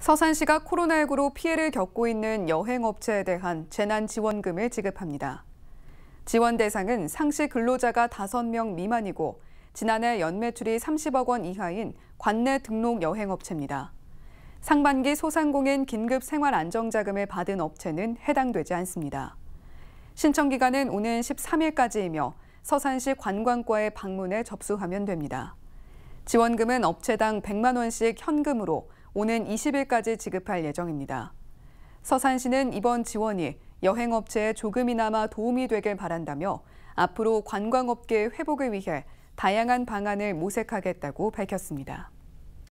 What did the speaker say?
서산시가 코로나19로 피해를 겪고 있는 여행업체에 대한 재난지원금을 지급합니다. 지원 대상은 상시 근로자가 5명 미만이고 지난해 연매출이 30억 원 이하인 관내 등록 여행업체입니다. 상반기 소상공인 긴급 생활 안정자금을 받은 업체는 해당되지 않습니다. 신청 기간은 오는 13일까지이며 서산시 관광과의 방문에 접수하면 됩니다. 지원금은 업체당 100만 원씩 현금으로 오는 20일까지 지급할 예정입니다. 서산시는 이번 지원이 여행업체에 조금이나마 도움이 되길 바란다며 앞으로 관광업계 회복을 위해 다양한 방안을 모색하겠다고 밝혔습니다.